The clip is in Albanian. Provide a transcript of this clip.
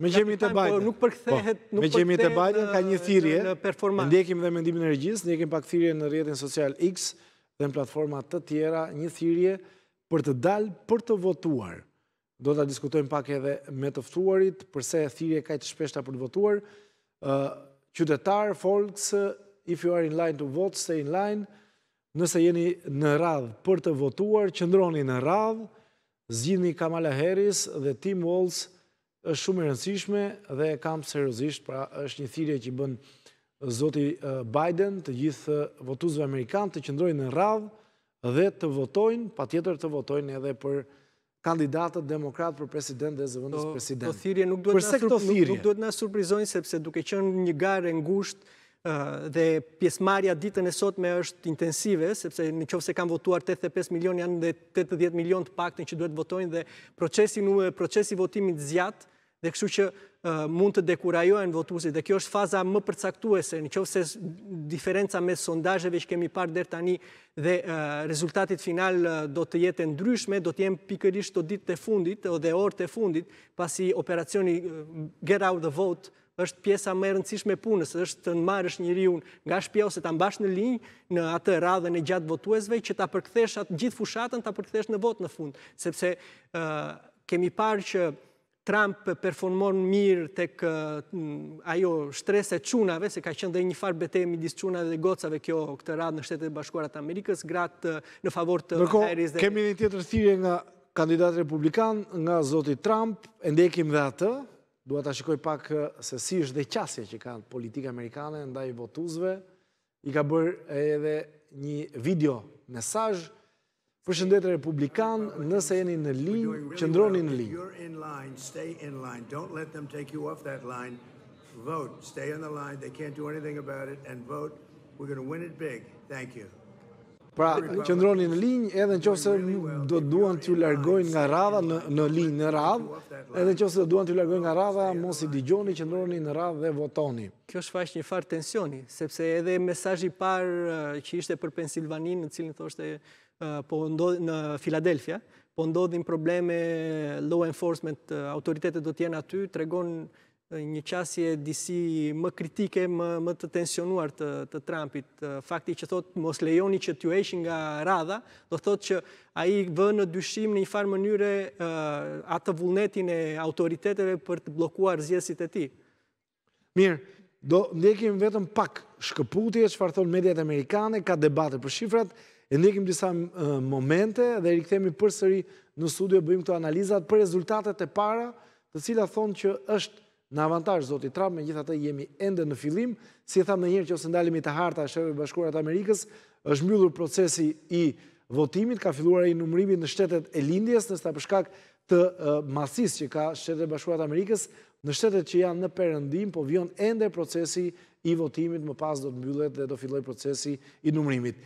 Me gjemi të po, Biden. Nuk përkthehet... Po, me gjemi të Biden ka një thirje. Ndjekim dhe mendimin e regjis, ndjekim pak thirje në rjetin social X dhe në platformat të tjera, një thirje për të dalë për të votuar. Do të diskutojmë pak edhe me tëftuarit, përse thirje ka i të shpeshta për të votuar. Qytetar, folks, if you are in line to vote, stay in line. Nëse jeni në radhë për të votuar, qëndroni në radhë, zgjini Kamala Harris dhe Tim Walls, është shumë e rëndësishme dhe kam seriosisht, pra është një thirje që i bën zoti Biden të gjithë votuzve Amerikanë të qëndrojnë në radhë dhe të votojnë, pa tjetër të votojnë edhe për kandidatët demokratë për president dhe zëvëndës po, president. Përse këto thirje? Nuk duhet nga surprizojnë sepse duke qënë një gare ngushtë dhe pjesmarja ditën e sot me është intensive, sepse në qovë se kam votuar 85 milion, janë dhe 80 milion të pakten që duhet votojnë dhe procesi votimit zjatë, dhe kështu që mund të dekurajohen votuësit. Dhe kjo është faza më përcaktuese, në qovë se diferenca me sondazheve që kemi parë dherë tani dhe rezultatit final do të jetë ndryshme, do të jemë pikërisht të ditë të fundit o dhe orë të fundit, pasi operacioni get out the vote është pjesa më e rëndësishme punës, është të nëmarësh njeriu nga shpja ose të mbash në linjë në atë radhën e gjatë votuësve që ta përkëthesh atë gjithë fushatën ta përkthesh në votë në fund, Sepse kemi parë që Trump performon mirë të ajo shtrese qunave, se ka qenë dhe një farë betemi disë qunave dhe gocave kjo këtë radhë në shtetet bashkuarat Amerikës, gratë në favor të Harris. Nërko, kemi një tjetër thirje nga kandidat republikan, nga zoti Trump, ndekim dhe atë, duat a shikoj pak se si është dhe qasje që kanë politikë amerikane, ndaj votuzve, i ka bërë edhe një video mesajë, shëndetë republikanë, nëse jeni në linjë, qëndroni në linjë. Pra, qëndroni në linjë, edhe në qofë do të duan të ju largojnë nga radha në linjë në radhë, edhe në qofë do duan të ju largojnë nga radha, mos i digjoni, qëndroni në radhë dhe votoni. Kjo është faqë një farë tensioni, sepse edhe mesajji parë uh, që ishte për Pensilvaninë, në cilin thoshte po ndodh, në Filadelfia, po ndodhin probleme law enforcement, autoritetet do jenë aty, të regon një qasje disi më kritike, më, më të tensionuar të, të Trumpit. Fakti që thot, mos lejoni që t'ju eshin nga radha, do thot që a i vë në dyshim në një farë mënyre atë vullnetin e autoriteteve për të blokuar zjesit e ti. Mirë, do ndjekim vetëm pak shkëputje, që farë thonë mediat amerikane, ka debate për shifrat, E ndekim disa momente dhe i përsëri për sëri në studio, bëjmë këto analizat për rezultatet e para, të cila thonë që është në avantaj, zoti Trump, me gjitha të jemi ende në filim, si e thamë në njërë që ose ndalimi të harta e shërëve bashkurat Amerikës, është mjullur procesi i votimit, ka filluar e nëmërimit në shtetet e lindjes, në stapë shkak të masis që ka shtetet bashkurat Amerikës, në shtetet që janë në përëndim, po vion ende procesi i votimit, më pas do të mbyllet dhe do filloj procesi i numërimit.